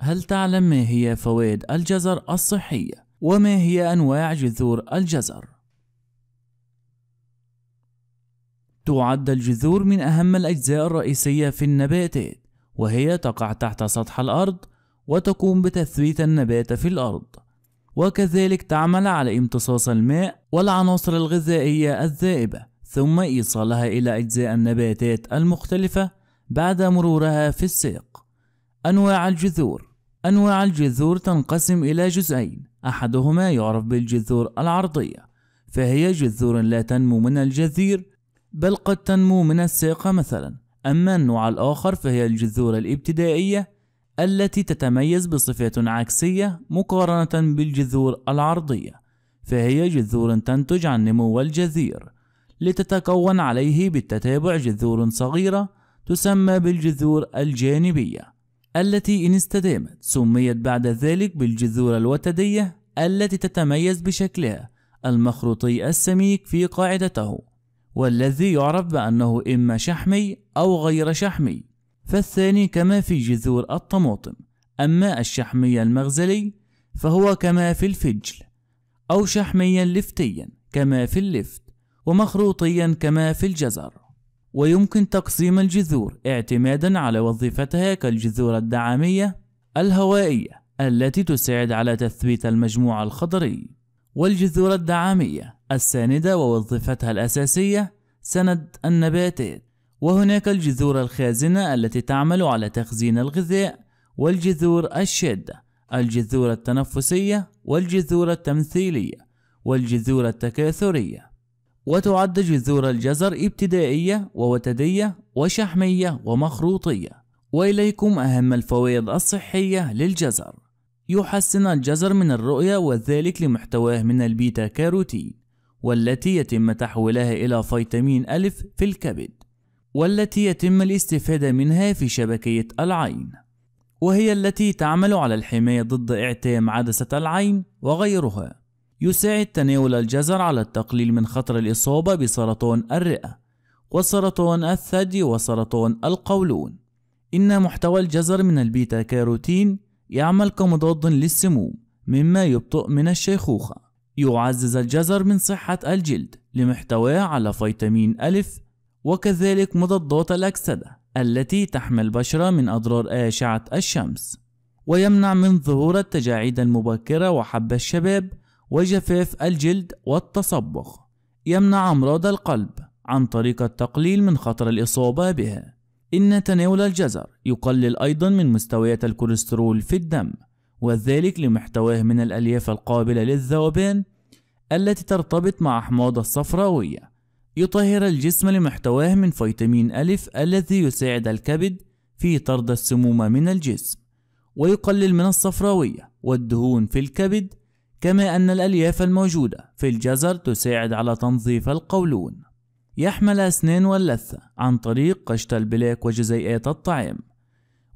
هل تعلم ما هي فوائد الجزر الصحية؟ وما هي أنواع جذور الجزر؟ تعد الجذور من أهم الأجزاء الرئيسية في النباتات، وهي تقع تحت سطح الأرض وتقوم بتثبيت النبات في الأرض. وكذلك تعمل على امتصاص الماء والعناصر الغذائية الذائبة ثم إيصالها إلى أجزاء النباتات المختلفة بعد مرورها في الساق أنواع الجذور أنواع الجذور تنقسم إلى جزئين أحدهما يعرف بالجذور العرضية فهي جذور لا تنمو من الجذير بل قد تنمو من الساقة مثلا أما النوع الآخر فهي الجذور الابتدائية التي تتميز بصفة عكسية مقارنة بالجذور العرضية فهي جذور تنتج عن نمو الجذير لتتكون عليه بالتتابع جذور صغيرة تسمى بالجذور الجانبية التي إن استدامت سميت بعد ذلك بالجذور الوتدية التي تتميز بشكلها المخروطي السميك في قاعدته والذي يعرف بأنه إما شحمي أو غير شحمي فالثاني كما في جذور الطماطم أما الشحمي المغزلي فهو كما في الفجل أو شحميا لفتيا كما في اللفت ومخروطيا كما في الجزر ويمكن تقسيم الجذور اعتمادا على وظيفتها كالجذور الدعامية الهوائية التي تساعد على تثبيت المجموع الخضري والجذور الدعامية الساندة ووظيفتها الأساسية سند النباتات وهناك الجذور الخازنة التي تعمل على تخزين الغذاء والجذور الشادة الجذور التنفسية والجذور التمثيلية والجذور التكاثرية وتعد جذور الجزر ابتدائية ووتدية وشحمية ومخروطية وإليكم أهم الفوائد الصحية للجزر يحسن الجزر من الرؤية وذلك لمحتواه من البيتا كاروتين والتي يتم تحويلها إلى فيتامين ألف في الكبد والتي يتم الاستفادة منها في شبكية العين وهي التي تعمل على الحماية ضد اعتام عدسة العين وغيرها يساعد تناول الجزر على التقليل من خطر الإصابة بسرطان الرئة وسرطان الثدي وسرطان القولون إن محتوى الجزر من البيتا كاروتين يعمل كمضاد للسموم مما يبطئ من الشيخوخة يعزز الجزر من صحة الجلد لمحتواه على فيتامين ألف وكذلك مضادات الأكسدة التي تحمي البشرة من أضرار أشعة الشمس ويمنع من ظهور التجاعيد المبكرة وحب الشباب وجفاف الجلد والتصبغ يمنع أمراض القلب عن طريق التقليل من خطر الإصابة بها إن تناول الجزر يقلل أيضا من مستويات الكوليسترول في الدم وذلك لمحتواه من الألياف القابلة للذوبان التي ترتبط مع أحماض الصفراوية يطهر الجسم لمحتواه من فيتامين أ الذي يساعد الكبد في طرد السموم من الجسم ويقلل من الصفراوية والدهون في الكبد كما أن الألياف الموجودة في الجزر تساعد على تنظيف القولون يحمل الأسنان واللثة عن طريق قشط البلاك وجزيئات الطعام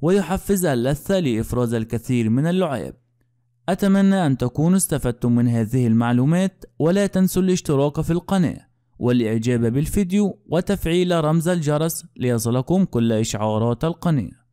ويحفز اللثة لإفراز الكثير من اللعاب أتمنى أن تكونوا استفدتم من هذه المعلومات ولا تنسوا الاشتراك في القناة والإعجاب بالفيديو وتفعيل رمز الجرس ليصلكم كل إشعارات القناة